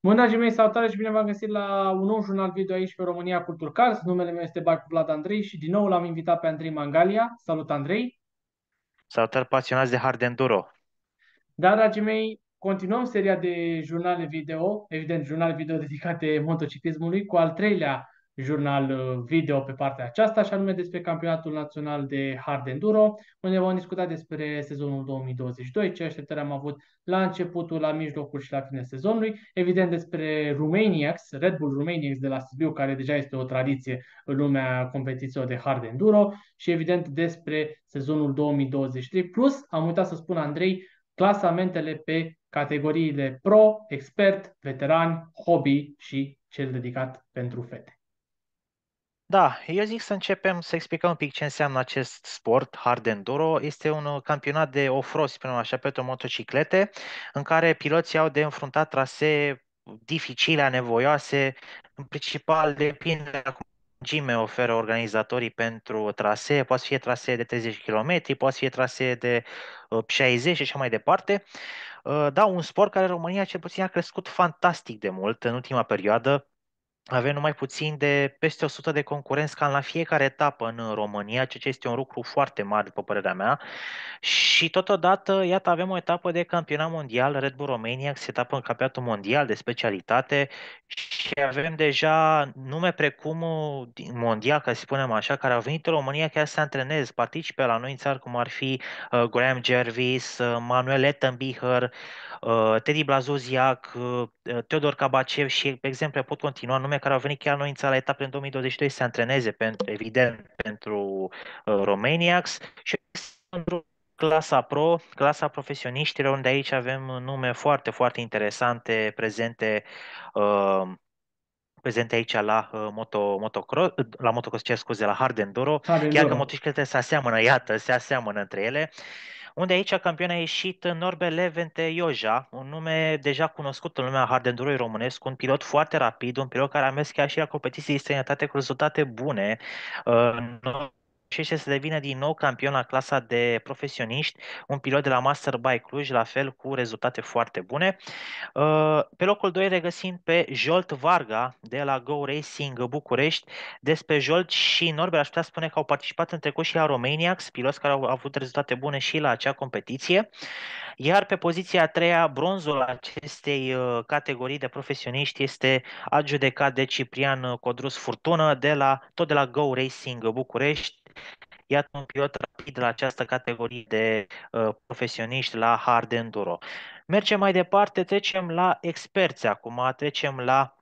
Bună, dragii mei, salutare și bine v-am găsit la un nou jurnal video aici pe România Cultur Cars. Numele meu este Barcu Vlad Andrei și din nou l-am invitat pe Andrei Mangalia. Salut, Andrei! Salutare pasionați de hard enduro! Da, dragii mei, continuăm seria de jurnale video, evident, jurnale video dedicate motociclismului, cu al treilea jurnal uh, video pe partea aceasta, și anume despre campionatul național de hard enduro, unde vom discuta despre sezonul 2022, ce așteptări am avut la începutul, la mijlocul și la finele sezonului, evident despre Romaniacs, Red Bull Romaniacs de la Sibiu, care deja este o tradiție în lumea competițiilor de hard enduro și evident despre sezonul 2023, plus am uitat să spun Andrei, clasamentele pe categoriile pro, expert, veteran, hobby și cel dedicat pentru fete. Da, eu zic să începem să explicăm un pic ce înseamnă acest sport, hard enduro. Este un campionat de off-road, spunem așa, pentru motociclete, în care piloții au de înfruntat trasee dificile, anevoioase, în principal depinde de acum Gime oferă organizatorii pentru trasee, poate fi trasee de 30 km, poate fi trasee de 60 uh, și așa mai departe. Uh, da, un sport care în România cel puțin a crescut fantastic de mult în ultima perioadă avem numai puțin de peste 100 de concurenți ca la fiecare etapă în România, ceea ce este un lucru foarte mare, după părerea mea. Și totodată, iată, avem o etapă de campionat mondial, Red Bull Romania, se etapă în campionatul mondial de specialitate și avem deja nume precum uh, mondial, ca să spunem așa, care au venit în România chiar să se antreneze, participe la noi în țară, cum ar fi uh, Graham Jervis, uh, Manuel Ettenbicher, uh, Teddy Blazuziac, uh, Uh, Teodor Cabacev și, pe exemplu, pot continua nume care au venit chiar noi în țara etapă în 2022 să se antreneze, pentru, evident, pentru uh, Romaniax și clasa pro, clasa profesioniștilor, unde aici avem nume foarte, foarte interesante prezente uh, prezente aici la uh, moto, motocross, la motocross, ce scuze, la Hard Enduro. Hard Enduro. Chiar că motocicletele se aseamănă, iată, se aseamănă între ele. Uh, unde aici campion a ieșit Norbe Levente Ioja, un nume deja cunoscut în lumea hardendurului românesc, un pilot foarte rapid, un pilot care a mers chiar și la competiții de străinătate cu rezultate bune. Uh, și este să devină din nou campion la clasa de profesioniști, un pilot de la Master Bike Cluj, la fel cu rezultate foarte bune. Uh, pe locul 2 regăsim pe Jolt Varga de la Go Racing București. Despre Jolt și Norbert aș putea spune că au participat în trecut și la Romaniacs, piloți care au avut rezultate bune și la acea competiție. Iar pe poziția a treia, bronzul acestei uh, categorii de profesioniști este adjudecat de Ciprian Codrus Furtună de la, tot de la Go Racing București. Iată un pilot rapid la această categorie de uh, profesioniști la hard enduro. Mergem mai departe, trecem la experți acum, trecem la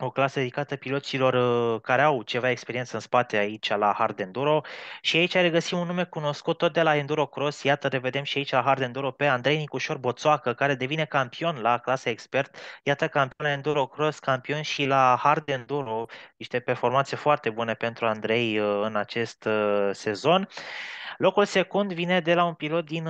o clasă dedicată piloților uh, care au ceva experiență în spate aici la Hard Enduro și aici regăsim un nume cunoscut tot de la Enduro Cross, iată revedem și aici la Hard Enduro pe Andrei Nicușor Boțoacă care devine campion la clasa expert, iată campion la Enduro Cross, campion și la Hard Enduro, niște performanțe foarte bune pentru Andrei uh, în acest uh, sezon. Locul secund vine de la un pilot din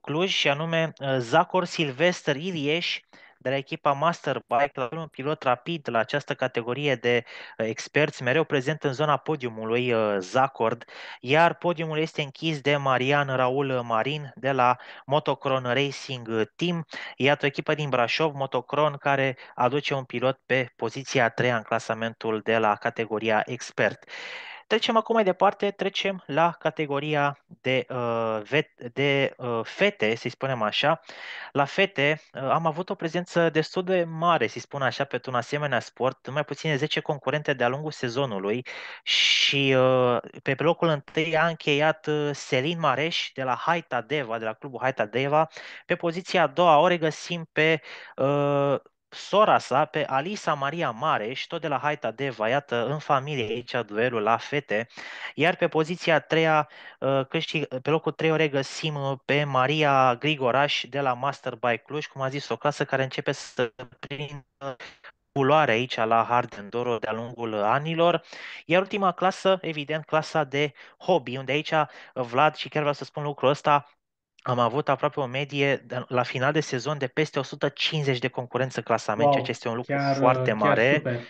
Cluj și anume Zacor Silvester Ilieș, de la echipa Masterbike, la un pilot rapid la această categorie de uh, experți, mereu prezent în zona podiumului uh, Zacord, iar podiumul este închis de Marian Raul Marin de la Motocron Racing Team. Iată o echipă din Brașov, Motocron, care aduce un pilot pe poziția 3 în clasamentul de la categoria expert. Trecem acum mai departe, trecem la categoria de, uh, de uh, fete, să spunem așa. La fete uh, am avut o prezență destul de mare, să spun așa, pe un asemenea sport, mai puțin 10 concurente de-a lungul sezonului și pe locul întâi a încheiat Selin Mareș de la Haita Deva, de la clubul Haita Deva. Pe poziția a doua o regăsim pe sora sa pe Alisa Maria Mare și tot de la Haita Deva, iată, în familie aici duelul la fete, iar pe poziția a treia, uh, câștig, pe locul 3 o regăsim uh, pe Maria Grigoraș de la Master by Cluj, cum a zis, o clasă care începe să prindă culoare aici la Harden Doro de-a lungul anilor. Iar ultima clasă, evident, clasa de hobby, unde aici Vlad, și chiar vreau să spun lucrul ăsta, am avut aproape o medie la final de sezon de peste 150 de concurenți în clasament, wow, ceea ce este un lucru chiar, foarte mare. Super.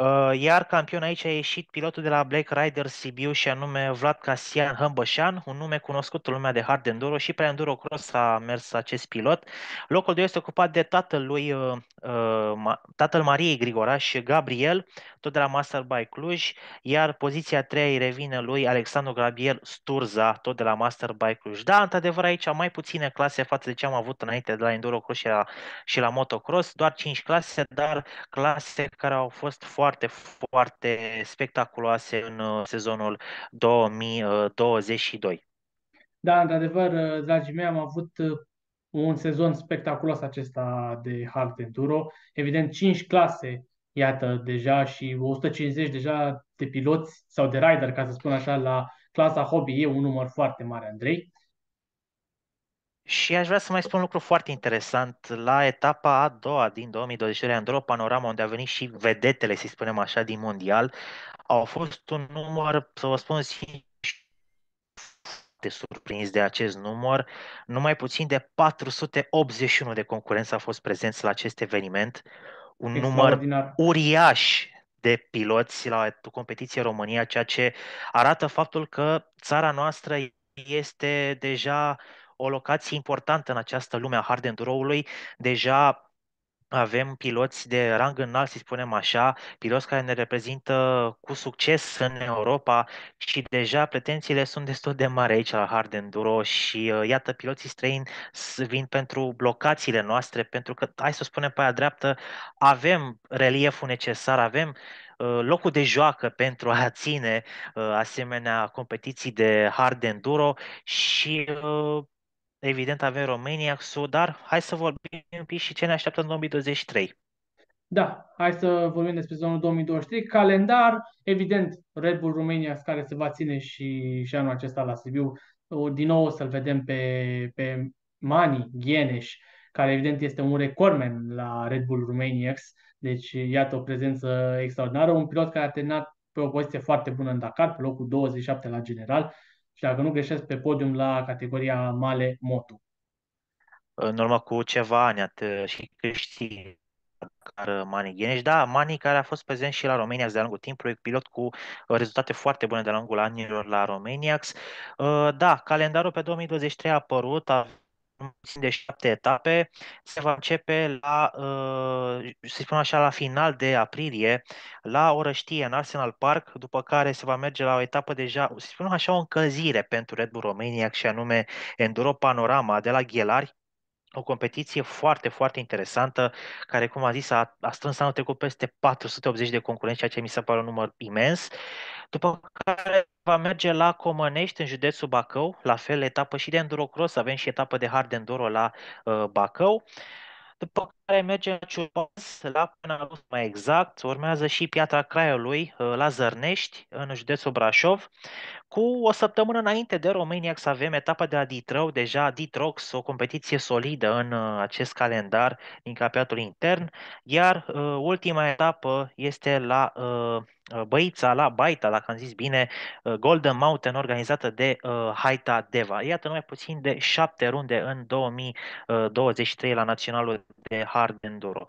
Uh, iar campion aici a ieșit pilotul de la Black Rider Sibiu și anume Vlad Casian Hămbășan, un nume cunoscut în lumea de hard enduro și pe enduro cross a mers acest pilot. Locul 2 este ocupat de tatăl lui, uh, uh, tatăl Mariei Grigoraș, Gabriel, tot de la Master by Cluj, iar poziția 3 revine lui Alexandru Gabriel Sturza, tot de la Master by Cluj. Da, într-adevăr aici mai puține clase față de ce am avut înainte de la enduro cross și la, și la motocross, doar 5 clase, dar clase care au fost foarte foarte, foarte spectaculoase în uh, sezonul 2022. Uh, da, într-adevăr, uh, dragii mei, am avut un sezon spectaculos acesta de Hard Enduro. Evident, 5 clase, iată, deja și 150 deja de piloți sau de rider, ca să spun așa, la clasa hobby. E un număr foarte mare, Andrei. Și aș vrea să mai spun un lucru foarte interesant. La etapa a doua din 2023, Andro Panorama, unde a venit și vedetele, să spunem așa, din mondial, au fost un număr, să vă spun foarte surprins de acest număr. Numai puțin de 481 de concurenți au fost prezenți la acest eveniment. Un număr uriaș de piloți la competiție România, ceea ce arată faptul că țara noastră este deja uh, o locație importantă în această lume a hard enduro-ului. Deja avem piloți de rang înalt, să spunem așa, piloți care ne reprezintă cu succes în Europa și deja pretențiile sunt destul de mari aici la Hard Enduro și uh, iată, piloții străini vin pentru blocațiile noastre, pentru că, hai să spunem pe aia dreaptă, avem relieful necesar, avem uh, locul de joacă pentru a ține uh, asemenea competiții de hard enduro și uh, evident avem România, Sud, dar hai să vorbim un pic și ce ne așteaptă în 2023. Da, hai să vorbim despre sezonul 2023. Calendar, evident, Red Bull România, care se va ține și, și anul acesta la Sibiu. Din nou o să-l vedem pe, pe Mani Gheneș, care evident este un recordman la Red Bull Romaniax. Deci, iată o prezență extraordinară. Un pilot care a terminat pe o poziție foarte bună în Dakar, pe locul 27 la general, și dacă nu greșesc pe podium la categoria Male Moto. În urmă cu ceva ani at, și câștig uh, Mani Gheneș. Da, Mani care a fost prezent și la Romaniax de-a lungul timpului, pilot cu uh, rezultate foarte bune de-a lungul anilor la Romaniax. Uh, da, calendarul pe 2023 a apărut, de șapte etape, se va începe la, uh, să spun așa, la final de aprilie, la Orăștie, în Arsenal Park, după care se va merge la o etapă deja, să spun așa, o încălzire pentru Red Bull Romania, și anume Enduro Panorama de la Ghelari, o competiție foarte, foarte interesantă, care, cum am zis, a, a strâns anul trecut peste 480 de concurenți, ceea ce mi se pare un număr imens. După care va merge la Comănești, în județul Bacău, la fel etapă și de endurocross, avem și etapă de hard enduro la uh, Bacău. După care merge în la până la mai exact, urmează și Piatra Craiului uh, la Zărnești, în județul Brașov. Cu o săptămână înainte de România să avem etapa de la Ditrău, deja Ditrox, o competiție solidă în uh, acest calendar din capiatul intern, iar uh, ultima etapă este la Băița, la Baita, dacă am zis bine, Golden Mountain, organizată de Haita Deva. Iată numai puțin de șapte runde în 2023 la Naționalul de Haita hard enduro.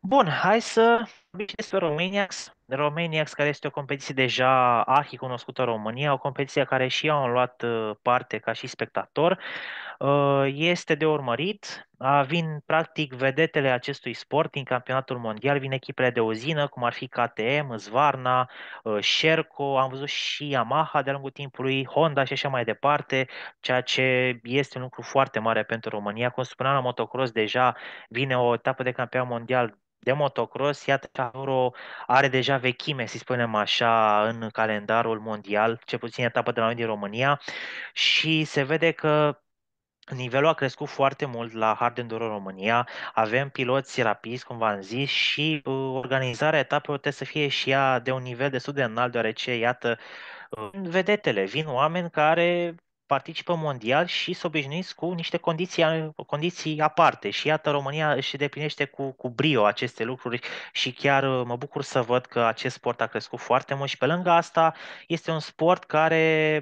Bun, hai să vorbit despre Romaniacs. Romaniacs, care este o competiție deja arhi cunoscută în România, o competiție care și eu am luat uh, parte ca și spectator, uh, este de urmărit. Vin practic vedetele acestui sport din campionatul mondial, vin echipele de uzină, cum ar fi KTM, Zvarna, uh, Sherco, am văzut și Yamaha de-a lungul timpului, Honda și așa mai departe, ceea ce este un lucru foarte mare pentru România. Cum spuneam la motocross, deja vine o etapă de campionat mondial de motocross, iată Euro are deja vechime, să spunem așa, în calendarul mondial, ce puțin etapa de la noi din România și se vede că Nivelul a crescut foarte mult la Hard Enduro România, avem piloți rapizi, cum v-am zis, și uh, organizarea etapelor trebuie să fie și ea de un nivel destul de înalt, deoarece, iată, uh, vedetele, vin oameni care participă mondial și sunt obișnuiți cu niște condiții, condiții aparte. Și iată, România își deplinește cu, cu brio aceste lucruri și chiar uh, mă bucur să văd că acest sport a crescut foarte mult și pe lângă asta este un sport care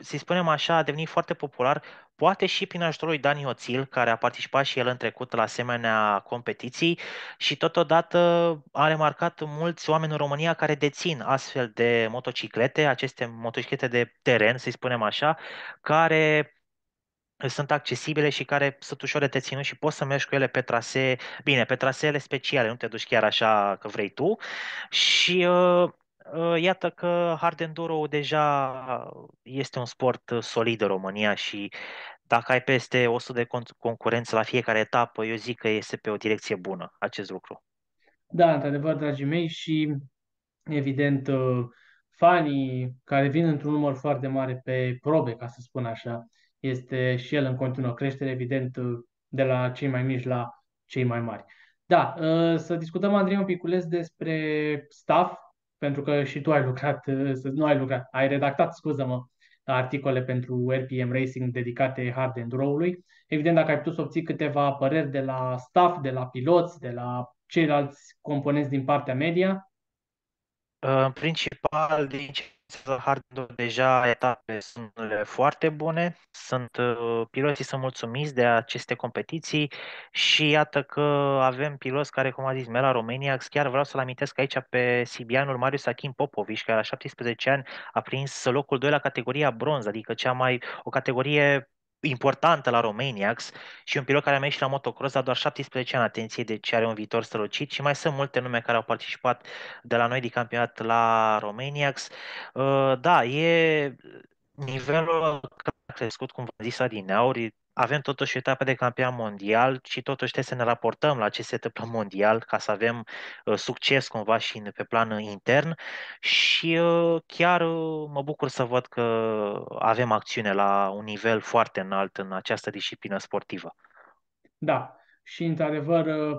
să spunem așa, a devenit foarte popular, poate și prin ajutorul lui Dani Oțil, care a participat și el în trecut la asemenea competiții și totodată a remarcat mulți oameni în România care dețin astfel de motociclete, aceste motociclete de teren, să spunem așa, care sunt accesibile și care sunt ușor de ținut și poți să mergi cu ele pe trasee, bine, pe traseele speciale, nu te duci chiar așa că vrei tu și uh, Ă, iată că hard enduro deja este un sport solid în România și dacă ai peste 100 de concurență la fiecare etapă, eu zic că este pe o direcție bună acest lucru. Da, într-adevăr, dragii mei, și evident ă, fanii care vin într-un număr foarte mare pe probe, ca să spun așa, este și el în continuă creștere, evident, ă, de la cei mai mici la cei mai mari. Da, să discutăm, Andrei, un piculeț despre staff, pentru că și tu ai lucrat, nu ai lucrat, ai redactat, scuză-mă, articole pentru RPM Racing dedicate hard and ului Evident, dacă ai putut să obții câteva păreri de la staff, de la piloți, de la ceilalți componenți din partea media? În principal, din ce Hardware deja etapele sunt foarte bune, sunt uh, piloții sunt mulțumiți de aceste competiții și iată că avem piloți care, cum a zis Mela România, chiar vreau să-l amintesc aici pe Sibianul Marius Achim Popovici, care la 17 ani a prins locul 2 la categoria bronz, adică cea mai o categorie importantă la Romaniacs și un pilot care a mers și la motocross, dar doar 17 ani, atenție, de deci are un viitor strălucit și mai sunt multe nume care au participat de la noi de campionat la Romaniacs. Uh, da, e nivelul a crescut, cum v-am zis, adineauri, avem totuși etapa de campion mondial și totuși trebuie să ne raportăm la ce se întâmplă mondial ca să avem uh, succes cumva și în, pe plan intern și uh, chiar uh, mă bucur să văd că avem acțiune la un nivel foarte înalt în această disciplină sportivă. Da, și într-adevăr uh,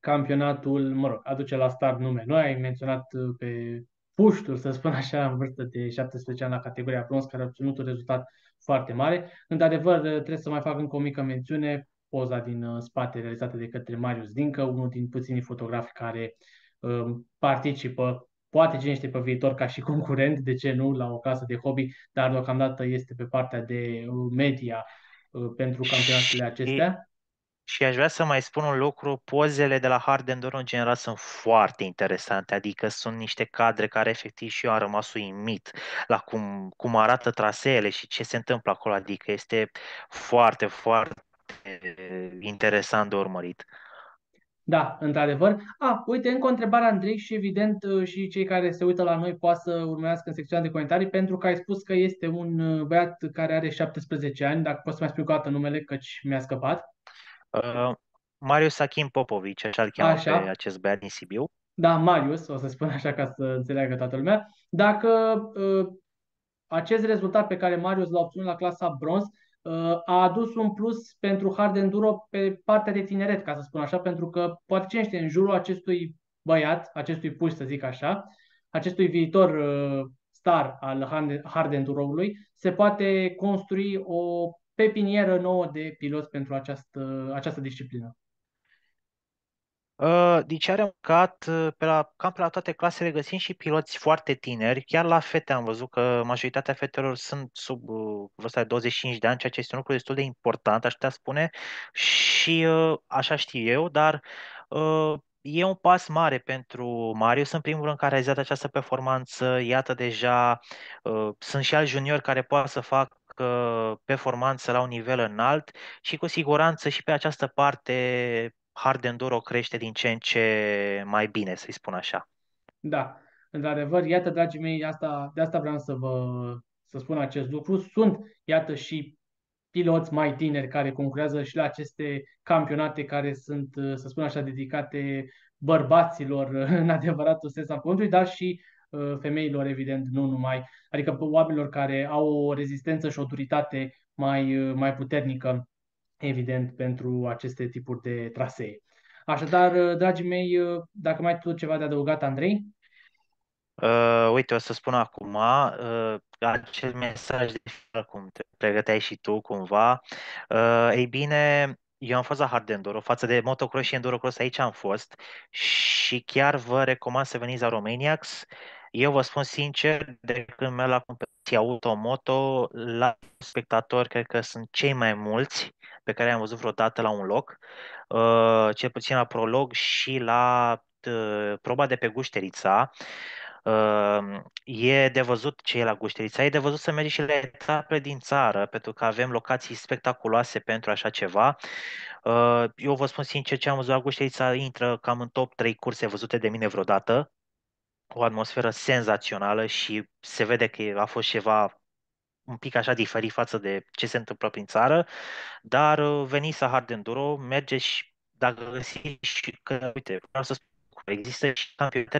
campionatul, mă rog, aduce la start nume noi, ai menționat uh, pe puștul, să spun așa, în vârstă de 17 ani la categoria bronz, care a obținut un rezultat uh, foarte mare. Într-adevăr, eh, trebuie să mai fac încă o mică mențiune, poza din eh, spate realizată de către Marius Dincă, unul din puținii fotografi care eh, participă, poate cinește pe viitor ca și concurent, de ce nu, la o casă de hobby, dar deocamdată este pe partea de media pentru campionatele acestea. Și aș vrea să mai spun un lucru, pozele de la Harden în general sunt foarte interesante, adică sunt niște cadre care efectiv și eu am rămas uimit la cum, cum arată traseele și ce se întâmplă acolo, adică este foarte, foarte eh, interesant de urmărit. Da, într-adevăr. A, uite, încă o întrebare, Andrei, și evident eh, și cei care se uită la noi poate să urmească în secțiunea de comentarii, pentru că ai spus că este un eh, băiat care are 17 ani, dacă poți să mai spui o dată numele, căci mi-a scăpat. Uh, Marius Achim Popovici, așa îl cheamă așa. pe acest băiat din Sibiu. Da, Marius, o să spun așa ca să înțeleagă toată lumea. Dacă uh, acest rezultat pe care Marius l-a obținut la clasa bronz uh, a adus un plus pentru hard enduro pe partea de tineret, ca să spun așa, pentru că poate cine știe, în jurul acestui băiat, acestui puș să zic așa, acestui viitor uh, star al hard enduro-ului, se poate construi o pe nouă de pilot pentru această, această disciplină? Uh, ce am cat uh, pe la, cam pe la toate clasele găsim și piloți foarte tineri, chiar la fete am văzut că majoritatea fetelor sunt sub uh, vârsta de 25 de ani, ceea ce este un lucru destul de important, aș putea spune, și așa știu eu, dar e un pas mare pentru Marius, în primul rând, care a realizat această performanță. Iată, deja uh, sunt și al junior care poate să facă performanță la un nivel înalt și cu siguranță și pe această parte hard enduro crește din ce în ce mai bine, să-i spun așa. Da, într-adevăr, iată, dragii mei, asta, de asta vreau să vă să spun acest lucru. Sunt, iată, și piloți mai tineri care concurează și la aceste campionate care sunt, să spun așa, dedicate bărbaților în adevăratul sens al cuvântului, dar și Uh, femeilor, evident, nu numai, adică oamenilor care au o rezistență și o duritate mai, uh, mai puternică, evident, pentru aceste tipuri de trasee. Așadar, uh, dragii mei, dacă mai ai tu ceva de adăugat, Andrei? Uh, uite, o să spun acum, uh, acel mesaj de cum te pregăteai și tu cumva. Uh, ei bine, eu am fost la hard enduro, față de motocross și endurocross aici am fost și chiar vă recomand să veniți la Romaniax. Eu vă spun sincer, de când merg la competiție automoto, la spectatori cred că sunt cei mai mulți pe care am văzut vreodată la un loc, uh, cel puțin la prolog și la uh, proba de pe Gușterița. Ehm, e de văzut ce e la Gușterița, e de văzut să mergi și la etape din țară, pentru că avem locații spectaculoase pentru așa ceva. Ehm, eu vă spun sincer ce am văzut la Gușterița, intră cam în top 3 curse văzute de mine vreodată. O atmosferă senzațională și se vede că a fost ceva un pic așa diferit față de ce se întâmplă prin țară, dar uh, veni să hard enduro, merge și dacă găsiți și că, uite, vreau să spun, există și campionate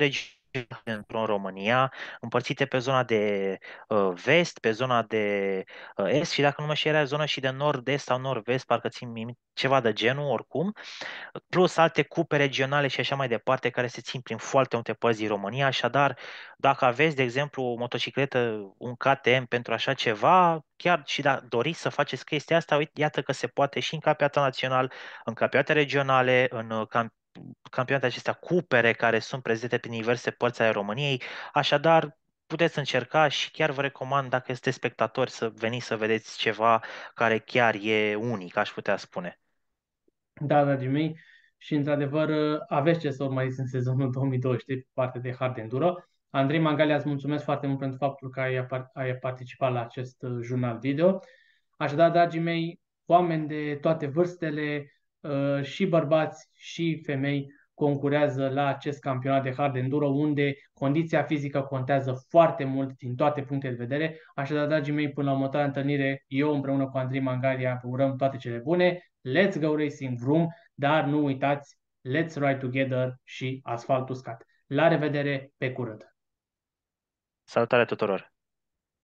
în România, împărțite pe zona de uh, vest, pe zona de uh, est și dacă nu mă știu, era zona și de nord-est sau nord-vest, parcă țin ceva de genul oricum, plus alte cupe regionale și așa mai departe care se țin prin foarte multe părți din România, așadar dacă aveți, de exemplu, o motocicletă, un KTM pentru așa ceva, chiar și dacă doriți să faceți chestia asta, uite, iată că se poate și în campionata național, în campionate regionale, în ă, camp- campionate acestea, cupere care sunt prezente prin diverse părți ale României, așadar puteți încerca și chiar vă recomand dacă este spectatori să veniți să vedeți ceva care chiar e unic, aș putea spune. Da, dragii mei, și într-adevăr aveți ce să urmăriți în sezonul 2020 parte de hard enduro. Andrei Mangalia, îți mulțumesc foarte mult pentru faptul că ai, ai participat la acest uh, jurnal video. Așadar, dragii mei, oameni de toate vârstele, Uh, și bărbați și femei concurează la acest campionat de hard enduro, unde condiția fizică contează foarte mult din toate punctele de vedere. Așadar, dragii mei, până la următoarea întâlnire, eu împreună cu Andrei Mangalia urăm toate cele bune. Let's go racing vroom, dar nu uitați, let's ride together și asfalt uscat. La revedere, pe curând! Salutare tuturor!